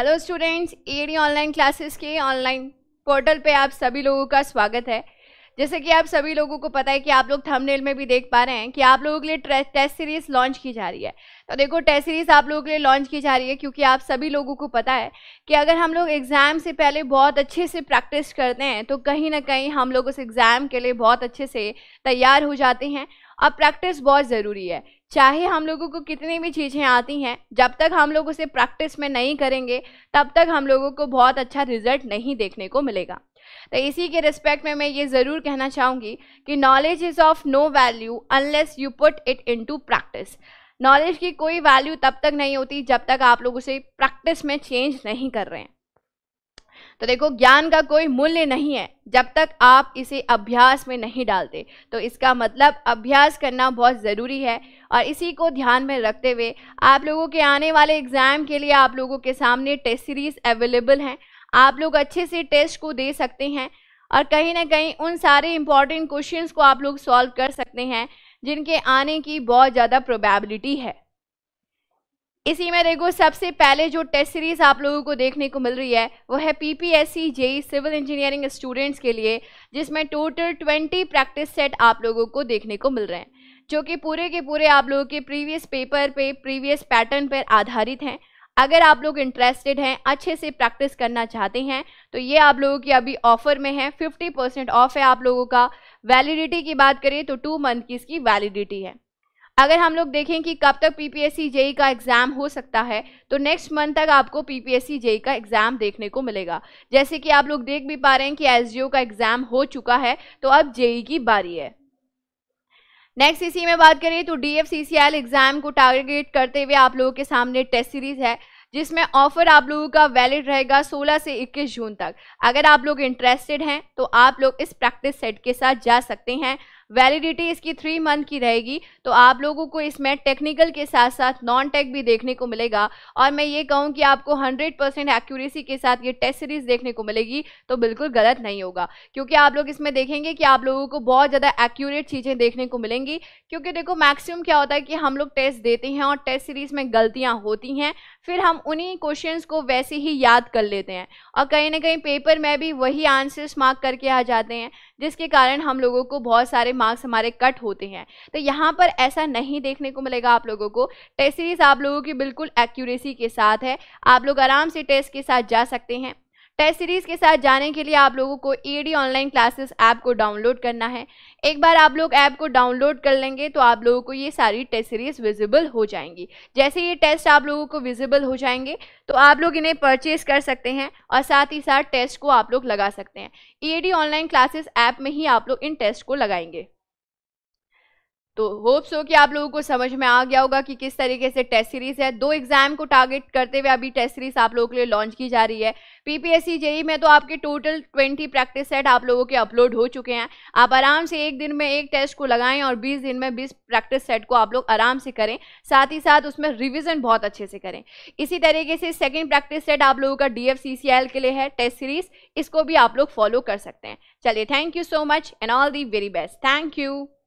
hello students A online classes के online portal पे आप सभी लोगों का स्वागत है जैसे कि आप सभी लोगों को पता है कि आप लोग थंबनेल में भी देख पा रहे हैं कि आप लोगों के लिए टेस्ट सीरीज लॉन्च की जा रही है तो देखो टेस्ट सीरीज आप लोगों के लिए लॉन्च की जा रही है क्योंकि आप सभी लोगों को पता है कि अगर हम लोग एग्ज़ाम से पहले बहुत अच्छे से प्रैक्टिस करते हैं तो कहीं ना कहीं हम लोग उस एग्ज़ाम के लिए बहुत अच्छे से तैयार हो जाते हैं अब प्रैक्टिस बहुत ज़रूरी है चाहे हम लोगों को कितनी भी चीज़ें आती हैं जब तक हम लोग उसे प्रैक्टिस में नहीं करेंगे तब तक हम लोगों को बहुत अच्छा रिजल्ट नहीं देखने को मिलेगा तो इसी के रिस्पेक्ट में मैं ये ज़रूर कहना चाहूँगी कि knowledge is of no value unless you put it in practice knowledge की कोई वैल्यू तब तक नहीं होती जब तक आप लोग उसे प्रैक्टिस में चेंज नहीं कर रहे हैं तो देखो ज्ञान का कोई मूल्य नहीं है जब तक आप इसे अभ्यास में नहीं डालते तो इसका मतलब अभ्यास करना बहुत ज़रूरी है और इसी को ध्यान में रखते हुए आप लोगों के आने वाले एग्ज़ाम के लिए आप लोगों के सामने टेस्ट सीरीज़ अवेलेबल हैं आप लोग अच्छे से टेस्ट को दे सकते हैं और कहीं ना कहीं उन सारे इंपॉर्टेंट क्वेश्चंस को आप लोग सॉल्व कर सकते हैं जिनके आने की बहुत ज़्यादा प्रोबेबिलिटी है इसी में देखो सबसे पहले जो टेस्ट सीरीज़ आप लोगों को देखने को मिल रही है वो है PPSC JE civil engineering students के लिए जिसमें टोटल ट्वेंटी प्रैक्टिस सेट आप लोगों को देखने को मिल रहे हैं जो कि पूरे के पूरे आप लोगों के प्रीवियस पेपर पे प्रीवियस पैटर्न पर आधारित हैं अगर आप लोग इंटरेस्टेड हैं अच्छे से प्रैक्टिस करना चाहते हैं तो ये आप लोगों की अभी ऑफर में है फिफ्टी परसेंट ऑफ है आप लोगों का वैलिडिटी की बात करें तो टू मंथ की इसकी वैलिडिटी है अगर हम लोग देखें कि कब तक पीपीएससी जेई e का एग्ज़ाम हो सकता है तो नेक्स्ट मंथ तक आपको पीपीएससी जेई e का एग्ज़ाम देखने को मिलेगा जैसे कि आप लोग देख भी पा रहे हैं कि एस का एग्ज़ाम हो चुका है तो अब जेई e की बारी है नेक्स्ट इसी में बात करें तो डी एग्ज़ाम को टारगेट करते हुए आप लोगों के सामने टेस्ट सीरीज़ है जिसमें ऑफर आप लोगों का वैलिड रहेगा 16 से 21 जून तक अगर आप लोग इंटरेस्टेड हैं तो आप लोग इस प्रैक्टिस सेट के साथ जा सकते हैं वैलिडिटी इसकी थ्री मंथ की रहेगी तो आप लोगों को इसमें टेक्निकल के साथ साथ नॉन टेक भी देखने को मिलेगा और मैं ये कहूँ कि आपको हंड्रेड परसेंट एक्यूरेसी के साथ ये टेस्ट सीरीज देखने को मिलेगी तो बिल्कुल गलत नहीं होगा क्योंकि आप लोग इसमें देखेंगे कि आप लोगों को बहुत ज़्यादा एक्यूरेट चीज़ें देखने को मिलेंगी क्योंकि देखो मैक्सिमम क्या होता है कि हम लोग टेस्ट देते हैं और टेस्ट सीरीज में गलतियाँ होती हैं फिर हम उन्हीं क्वेश्चंस को वैसे ही याद कर लेते हैं और कहीं ना कहीं पेपर में भी वही आंसर्स मार्क करके आ जाते हैं जिसके कारण हम लोगों को बहुत सारे मार्क्स हमारे कट होते हैं तो यहाँ पर ऐसा नहीं देखने को मिलेगा आप लोगों को टेस्ट सीरीज आप लोगों की बिल्कुल एक्यूरेसी के साथ है आप लोग आराम से टेस्ट के साथ जा सकते हैं टेस्ट सीरीज़ के साथ जाने के लिए आप लोगों को डी ऑनलाइन क्लासेस ऐप को डाउनलोड करना है एक बार आप लोग ऐप को डाउनलोड कर लेंगे तो आप लोगों को ये सारी टेस्ट सीरीज़ विजिबल हो जाएंगी जैसे ये टेस्ट आप लोगों को विजिबल हो जाएंगे तो आप लोग इन्हें परचेज कर सकते हैं और साथ ही साथ टेस्ट को आप लोग लगा सकते हैं ई ऑनलाइन क्लासेस ऐप में ही आप लोग इन टेस्ट को लगाएंगे तो होप्स हो कि आप लोगों को समझ में आ गया होगा कि किस तरीके से टेस्ट सीरीज है दो एग्जाम को टारगेट करते हुए अभी टेस्ट सीरीज आप लोगों के लिए लॉन्च की जा रही है पीपीएससी जेई e में तो आपके टोटल ट्वेंटी प्रैक्टिस सेट आप लोगों के अपलोड हो चुके हैं आप आराम से एक दिन में एक टेस्ट को लगाएं और बीस दिन में बीस प्रैक्टिस सेट को आप लोग आराम से करें साथ ही साथ उसमें रिविजन बहुत अच्छे से करें इसी तरीके से सेकेंड प्रैक्टिस सेट आप लोगों का डी के लिए है टेस्ट सीरीज इसको भी आप लोग फॉलो कर सकते हैं चलिए thank you so much and all the very best thank you